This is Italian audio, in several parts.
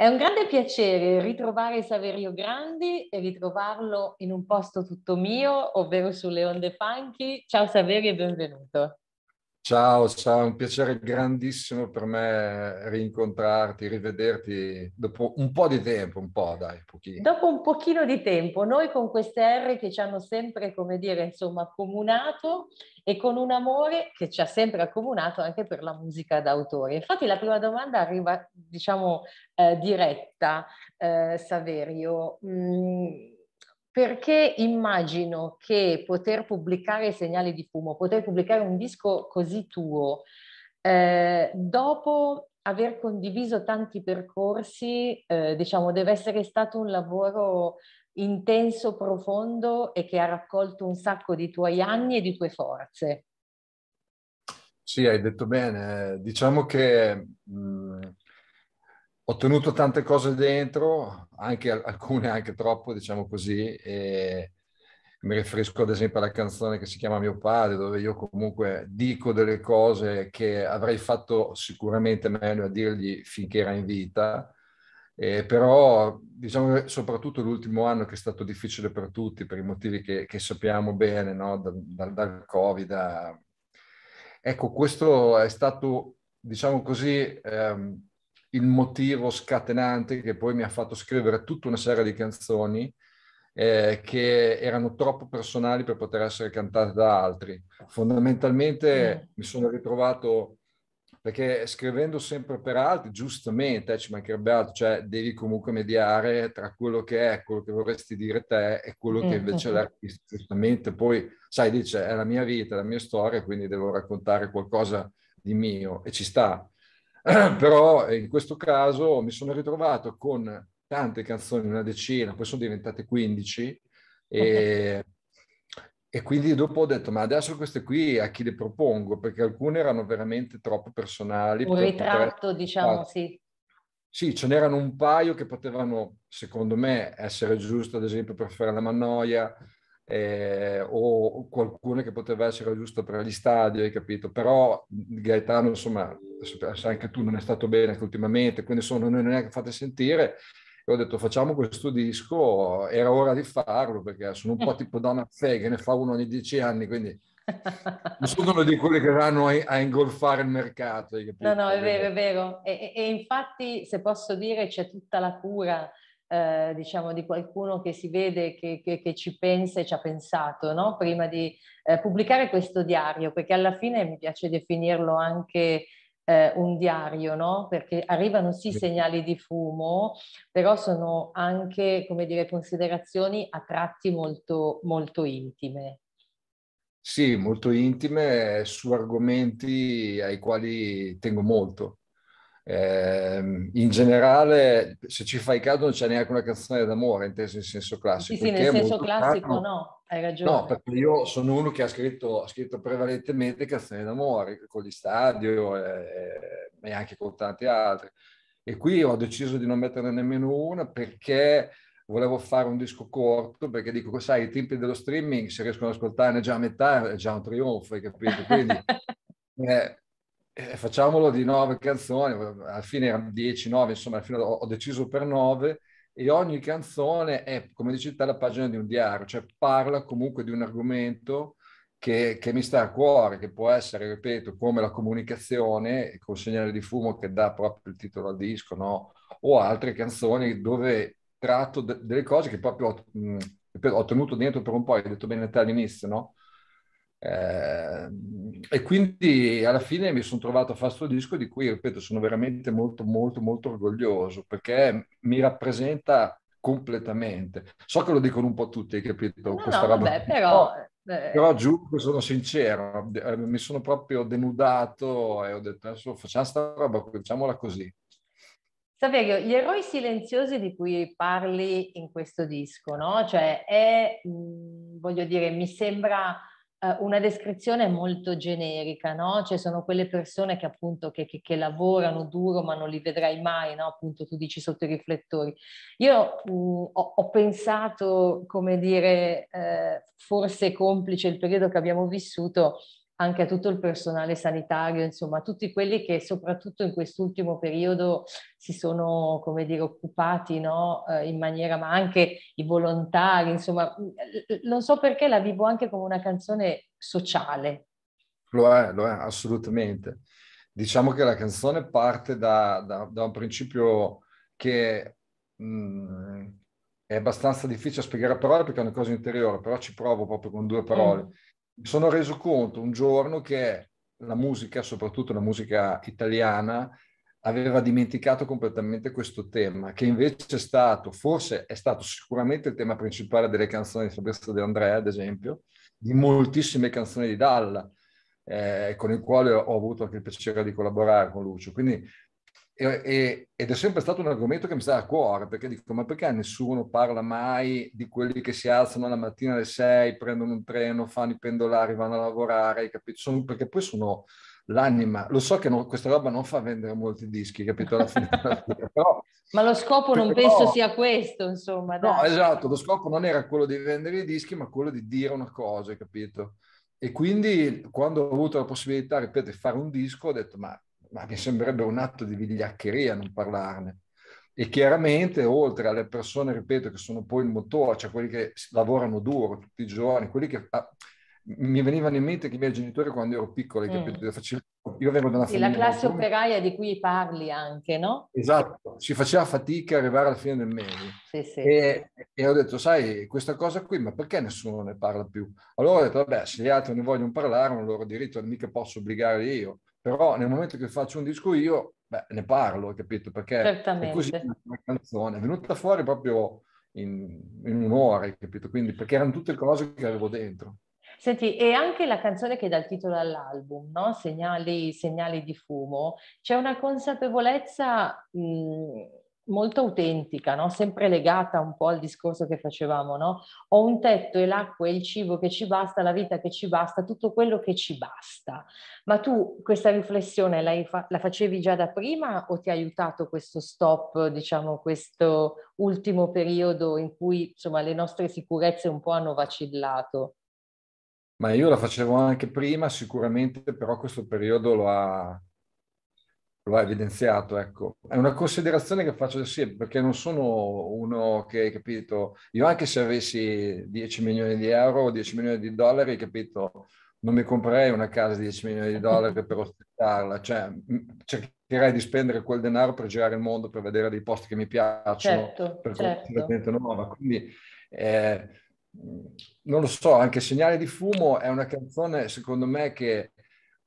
È un grande piacere ritrovare Saverio Grandi e ritrovarlo in un posto tutto mio, ovvero sulle onde funky. Ciao Saverio e benvenuto. Ciao, ciao, è un piacere grandissimo per me rincontrarti, rivederti dopo un po' di tempo, un po' dai, un pochino. Dopo un pochino di tempo, noi con queste R che ci hanno sempre, come dire, insomma, accomunato e con un amore che ci ha sempre accomunato anche per la musica d'autore. Infatti la prima domanda arriva, diciamo, eh, diretta, eh, Saverio. Mm perché immagino che poter pubblicare segnali di fumo, poter pubblicare un disco così tuo, eh, dopo aver condiviso tanti percorsi, eh, diciamo, deve essere stato un lavoro intenso, profondo e che ha raccolto un sacco di tuoi anni e di tue forze. Sì, hai detto bene. Diciamo che mh, mm, ho tenuto tante cose dentro, anche alcune anche troppo, diciamo così, e mi riferisco ad esempio alla canzone che si chiama Mio padre, dove io comunque dico delle cose che avrei fatto sicuramente meglio a dirgli finché era in vita, eh, però diciamo soprattutto l'ultimo anno che è stato difficile per tutti, per i motivi che, che sappiamo bene, no? dal, dal, dal Covid. A... Ehm, ecco, questo è stato, diciamo così... Ehm, il motivo scatenante che poi mi ha fatto scrivere tutta una serie di canzoni eh, che erano troppo personali per poter essere cantate da altri. Fondamentalmente mm. mi sono ritrovato perché scrivendo sempre per altri, giustamente, eh, ci mancherebbe altro, cioè devi comunque mediare tra quello che è, quello che vorresti dire te e quello che invece mm-hmm. l'artista giustamente poi, sai, dice è la mia vita, la mia storia, quindi devo raccontare qualcosa di mio e ci sta. Però eh, in questo caso mi sono ritrovato con tante canzoni, una decina, poi sono diventate 15 e, e quindi dopo ho detto ma adesso queste qui a chi le propongo? Perché alcune erano veramente troppo personali. Un ritratto poter... diciamo sì. Sì, ce n'erano un paio che potevano, secondo me, essere giusto, ad esempio, per fare la mannoia, eh, o qualcuno che poteva essere giusto per gli stadi, hai capito? Però mhmm, Gaetano, insomma, anche tu, non è stato bene ultimamente, quindi sono, non è neanche fate sentire. E ho detto facciamo questo disco, era ora di farlo perché sono un po' tipo Donna Fay che ne fa uno ogni dieci anni, quindi non sono uno di quelli che vanno a, ingolfare il mercato. No, no, è vero, è vero. E, e, e infatti, se posso dire, c'è tutta la cura eh, diciamo, di qualcuno che si vede, che, che, che, ci pensa e ci ha pensato, no? prima di eh, pubblicare questo diario, perché alla fine mi piace definirlo anche eh, un diario, no? perché arrivano sì segnali di fumo, però sono anche, come dire, considerazioni a tratti molto, molto intime. Sì, molto intime su argomenti ai quali tengo molto eh, in generale, se ci fai caso, non c'è neanche una canzone d'amore, inteso in senso classico. Sì, sì nel senso classico caro. no, hai ragione. No, perché io sono uno che ha scritto, ha scritto prevalentemente canzoni d'amore, con gli stadio e, eh, e anche con tanti altri. E qui ho deciso di non metterne nemmeno una perché volevo fare un disco corto perché dico, sai, i tempi dello streaming, se riescono ad ascoltarne già a metà, è già un trionfo, hai capito? Quindi eh, eh, facciamolo di nove canzoni, alla fine erano dieci, nove, insomma, alla fine ho, ho deciso per nove e ogni canzone è, come dici te, la pagina di un diario, cioè parla comunque di un argomento che, che, mi sta a cuore, che può essere, ripeto, come la comunicazione con segnale di fumo che dà proprio il titolo al disco, no? o altre canzoni dove tratto de- delle cose che proprio ho, mh, ho, tenuto dentro per un po', hai detto bene te all'inizio, no? Eh, e quindi alla fine mi sono trovato a fare questo disco di cui, ripeto, sono veramente molto, molto, molto orgoglioso perché mi rappresenta completamente. So che lo dicono un po' tutti, hai capito? No, no, Vabbè, però... Però eh, eh. giuro che sono sincero, eh, mi sono proprio denudato e ho detto adesso facciamo sta roba, facciamola così. Saverio, gli eroi silenziosi di cui parli in questo disco, no? Cioè, è, voglio dire, mi sembra eh, una descrizione molto generica, no? Cioè sono quelle persone che appunto che, che, che lavorano duro ma non li vedrai mai, no? Appunto tu dici sotto i riflettori. Io mh, mm, ho, ho, pensato, come dire, eh, forse complice il periodo che abbiamo vissuto, anche a tutto il personale sanitario, insomma, tutti quelli che soprattutto in quest'ultimo periodo si sono, come dire, occupati no? eh, in maniera, ma anche i volontari, insomma, mm, non so perché la vivo anche come una canzone sociale. Lo è, lo è, assolutamente. Diciamo che la canzone parte da, da, da un principio che mh, mm, è abbastanza difficile da spiegare a parole perché è una cosa interiore, però ci provo proprio con due parole. Mm mi sono reso conto un giorno che la musica, soprattutto la musica italiana, aveva dimenticato completamente questo tema, che invece è stato, forse è stato sicuramente il tema principale delle canzoni di Fabrizio De Andrea, ad esempio, di moltissime canzoni di Dalla, eh, con il quale ho avuto anche il piacere di collaborare con Lucio. Quindi e, ed è sempre stato un argomento che mi sta a cuore perché dico ma perché nessuno parla mai di quelli che si alzano la mattina alle 6 prendono un treno fanno i pendolari vanno a lavorare capito? Sono, perché poi sono l'anima lo so che non, questa roba non fa vendere molti dischi capito alla fine, alla fine però ma lo scopo non penso sia questo, insomma. Dai. No, esatto, lo scopo non era quello di vendere i dischi, ma quello di dire una cosa, capito? E quindi quando ho avuto la possibilità, ripeto, di fare un disco, ho detto, ma ma mi sembrerebbe un atto di vigliaccheria non parlarne. E chiaramente, oltre alle persone, ripeto, che sono poi il motore, cioè quelli che lavorano duro tutti i giorni, quelli che... Ah, mi venivano in mente che i miei genitori quando ero piccolo, mm. capito, facevo, io vengo da una sì, famiglia... La classe operaia di cui parli anche, no? Esatto, si faceva fatica arrivare alla fine del mese. Sì, sì. E, e, ho detto, sai, questa cosa qui, ma perché nessuno ne parla più? Allora ho detto, vabbè, se gli altri ne vogliono parlare, è un loro diritto, mica posso obbligare io però nel momento che faccio un disco io, beh, ne parlo, capito? Perché Certamente. è così una canzone, è venuta fuori proprio in, in un'ora, capito? Quindi, perché erano tutte cose che avevo dentro. Senti, e anche la canzone che dà il titolo all'album, no? segnali, segnali, di fumo, c'è una consapevolezza mh, molto autentica, no? sempre legata un po' al discorso che facevamo, no? ho un tetto e l'acqua e il cibo che ci basta, la vita che ci basta, tutto quello che ci basta. Ma tu questa riflessione la, la facevi già da prima o ti ha aiutato questo stop, diciamo questo ultimo periodo in cui insomma, le nostre sicurezze un po' hanno vacillato? Ma io la facevo anche prima, sicuramente però questo periodo lo ha lo ha evidenziato, ecco. È una considerazione che faccio da sé, perché non sono uno che, capito, io anche se avessi 10 milioni di euro o 10 milioni di dollari, capito, non mi comprerei una casa di 10 milioni di dollari per ospitarla, cioè cercherei di spendere quel denaro per girare il mondo, per vedere dei posti che mi piacciono, certo, per certo. gente nuova. Quindi eh, non lo so, anche Segnale di fumo è una canzone, secondo me, che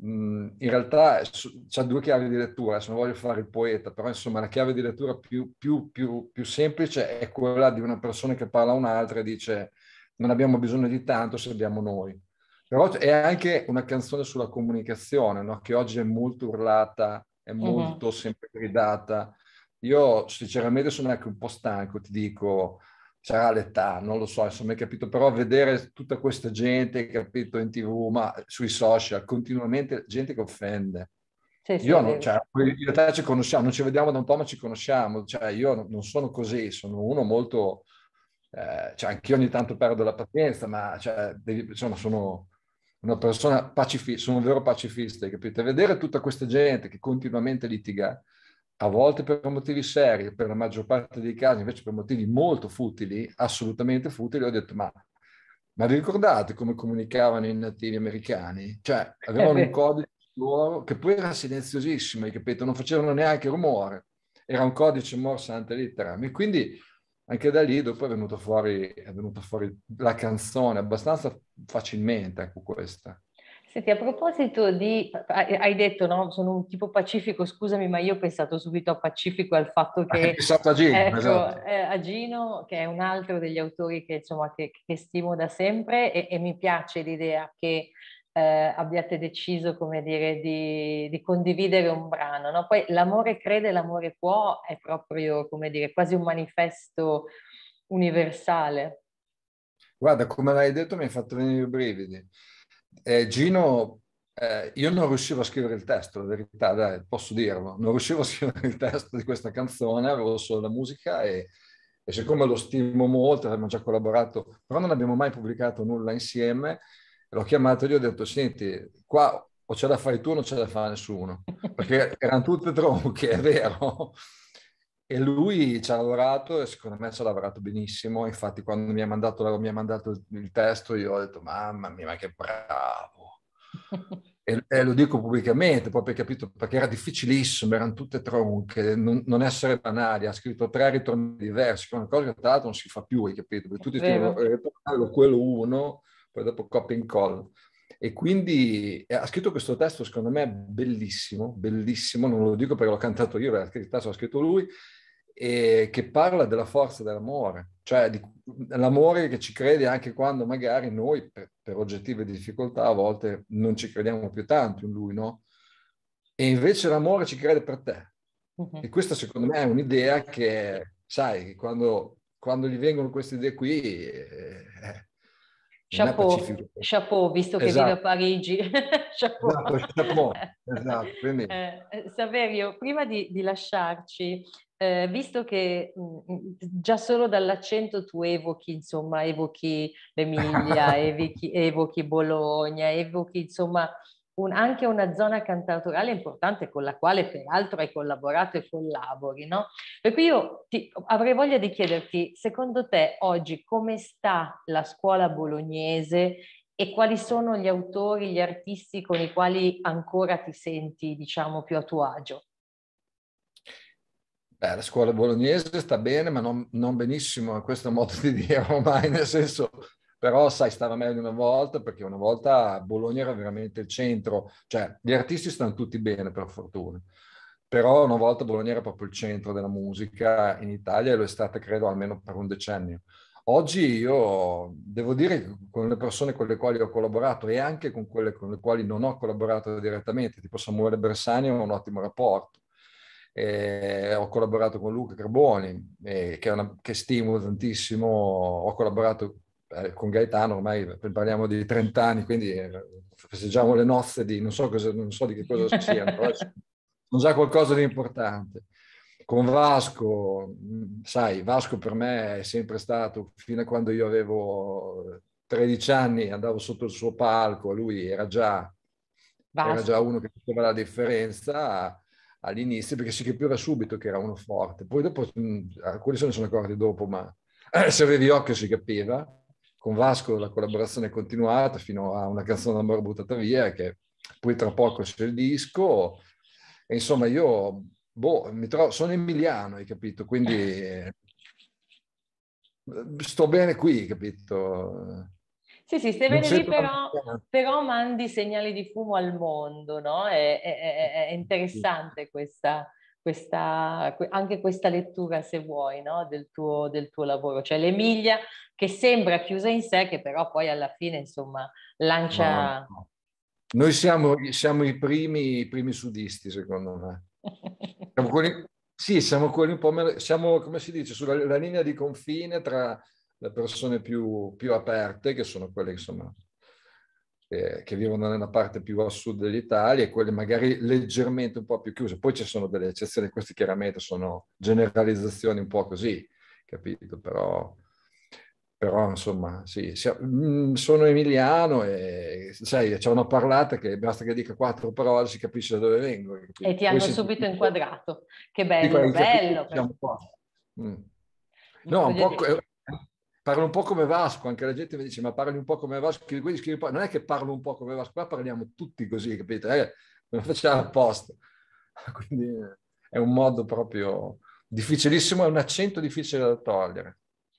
in realtà c'è due chiavi di lettura, adesso non voglio fare il poeta, però insomma la chiave di lettura più, più, più, più semplice è quella di una persona che parla a un'altra e dice non abbiamo bisogno di tanto se abbiamo noi. Però è anche una canzone sulla comunicazione, no? che oggi è molto urlata, è molto uh-huh. sempre gridata. Io sinceramente sono anche un po' stanco, ti dico, sarà l'età, non lo so, insomma, hai capito, però vedere tutta questa gente, capito, in tv, ma sui social, continuamente gente che offende. Sì, sì, io non, cioè, in realtà ci conosciamo, non ci vediamo da un po', ma ci conosciamo, cioè, io non sono così, sono uno molto, eh, cioè, anch'io ogni tanto perdo la pazienza, ma cioè, devi, insomma, sono una persona pacifista, sono un vero pacifista, capito? E vedere tutta questa gente che continuamente litiga, a volte per motivi seri, per la maggior parte dei casi invece per motivi molto futili, assolutamente futili, ho detto ma, ma vi ricordate come comunicavano i nativi americani? Cioè avevano eh, un codice loro che poi era silenziosissimo, hai capito? Non facevano neanche rumore, era un codice morsa ante litteram e quindi anche da lì dopo è venuta fuori, è venuta fuori la canzone abbastanza facilmente, ecco questa. Senti, a proposito di, hai detto, no? Sono un tipo pacifico, scusami, ma io ho pensato subito a pacifico e al fatto che... Hai pensato a Gino, ecco, esatto. eh, a Gino, che è un altro degli autori che, insomma, che, che stimo da sempre e, e, mi piace l'idea che eh, abbiate deciso, come dire, di, di condividere un brano, no? Poi l'amore crede, l'amore può è proprio, come dire, quasi un manifesto universale. Guarda, come l'hai detto mi hai fatto venire i brividi eh, Gino, eh, io non riuscivo a scrivere il testo, la verità, dai, posso dirlo, non riuscivo a scrivere il testo di questa canzone, avevo solo la musica e, e siccome lo stimo molto, abbiamo già collaborato, però non abbiamo mai pubblicato nulla insieme, l'ho chiamato e gli ho detto, senti, qua o ce la fai tu o non ce la fa nessuno, perché erano tutte tronche, è vero, e lui ci ha lavorato e secondo me ci ha lavorato benissimo. Infatti, quando mi ha mandato, mi ha mandato il, testo, io ho detto: Mamma mia, ma che bravo! e, e, lo dico pubblicamente, proprio capito, perché era difficilissimo, erano tutte tronche, non, non essere banali. Ha scritto tre ritorni diversi, che è una cosa che tra l'altro non si fa più, hai capito? Perché tutti ritornano eh, quello uno, poi dopo copia e incolla. E quindi ha scritto questo testo, secondo me, bellissimo, bellissimo, non lo dico perché l'ho cantato io, perché il l'ha scritto lui, e che parla della forza dell'amore, cioè di, l'amore che ci crede anche quando magari noi per, per, oggettive difficoltà a volte non ci crediamo più tanto in lui, no? E invece l'amore ci crede per te. Uh-huh. E questa secondo me è un'idea che, sai, quando, quando gli vengono queste idee qui... Eh, eh Chapeau, chapeau, visto che esatto. vive a esatto. Parigi. chapeau. Esatto, chapeau. Esatto, eh, eh, Saverio, prima di, di lasciarci, eh, visto che mh, mm, mm, già solo dall'accento tu evochi, insomma, evochi l'Emilia, evochi, evochi Bologna, evochi, insomma, un, anche una zona cantautorale importante con la quale peraltro hai collaborato e collabori, no? Per cui io ti, avrei voglia di chiederti, secondo te oggi come sta la scuola bolognese e quali sono gli autori, gli artisti con i quali ancora ti senti, diciamo, più a tuo agio? Beh, la scuola bolognese sta bene, ma non, non benissimo, questo modo di dire ormai, nel senso però sai stava meglio una volta perché una volta Bologna era veramente il centro, cioè gli artisti stanno tutti bene per fortuna, però una volta Bologna era proprio il centro della musica in Italia e lo è stata credo almeno per un decennio. Oggi io devo dire con le persone con le quali ho collaborato e anche con quelle con le quali non ho collaborato direttamente, tipo Samuele Bersani, ho un ottimo rapporto. Eh, ho collaborato con Luca Carboni, eh, che, una, che, stimo tantissimo, ho collaborato eh, con Gaetano ormai parliamo di 30 anni, quindi eh, festeggiamo le nozze di non so, cosa, non so di che cosa siano, però sono già qualcosa di importante. Con Vasco, sai, Vasco per me è sempre stato, fino a quando io avevo 13 anni, andavo sotto il suo palco, lui era già, era già uno che faceva la differenza all'inizio perché si capiva subito che era uno forte. Poi dopo, alcuni se ne sono accorti dopo, ma eh, se avevi occhio si capiva con Vasco la collaborazione è continuata fino a una canzone d'amore buttata via che poi tra poco c'è il disco e insomma io boh, mi trovo, sono emiliano hai capito quindi eh, sto bene qui hai capito sì, sì, stai bene lì, però, però, mandi segnali di fumo al mondo, no? È, è, è interessante questa, questa, anche questa lettura, se vuoi, no? del, tuo, del, tuo, lavoro, cioè l'Emilia che sembra chiusa in sé, che però poi alla fine, insomma, lancia... No. Noi siamo, siamo i, primi, i, primi, sudisti, secondo me. siamo quelli, sì, siamo quelli un po', meno, siamo, come si dice, sulla linea di confine tra le persone più, più aperte, che sono quelle, insomma, eh, che vivono nella parte più a sud dell'Italia e quelle magari leggermente un po' più chiuse. Poi ci sono delle eccezioni, queste chiaramente sono generalizzazioni un po' così, capito? Però, però insomma, sì, mm, sono emiliano e sai, c'è una parlata che basta che dica quattro parole si capisce da dove vengo. Capito? E ti hanno Poi subito si... inquadrato. Che bello, bello. Capito, bello. Mm. No, un po' parlo un po' come Vasco, anche la gente mi dice ma parli un po' come Vasco, scrivi, scrivi, non è che parlo un po' come Vasco, qua parliamo tutti così, capite? Eh, lo facciamo apposta. Quindi eh, è un modo proprio difficilissimo, è un accento difficile da togliere.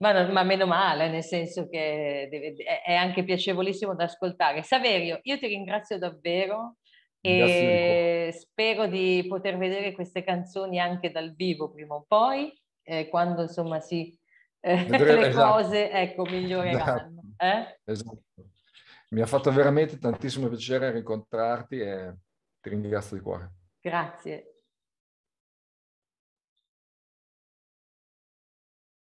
Ma, non, ma, meno male, nel senso che deve, è anche piacevolissimo da ascoltare. Saverio, io ti ringrazio davvero e Grazie. spero di poter vedere queste canzoni anche dal vivo prima o poi, eh, quando insomma si eh, le esatto. cose ecco, miglioreranno. Esatto. Eh? Esatto. Mi ha fatto veramente tantissimo piacere incontrarti e ti ringrazio di cuore. Grazie.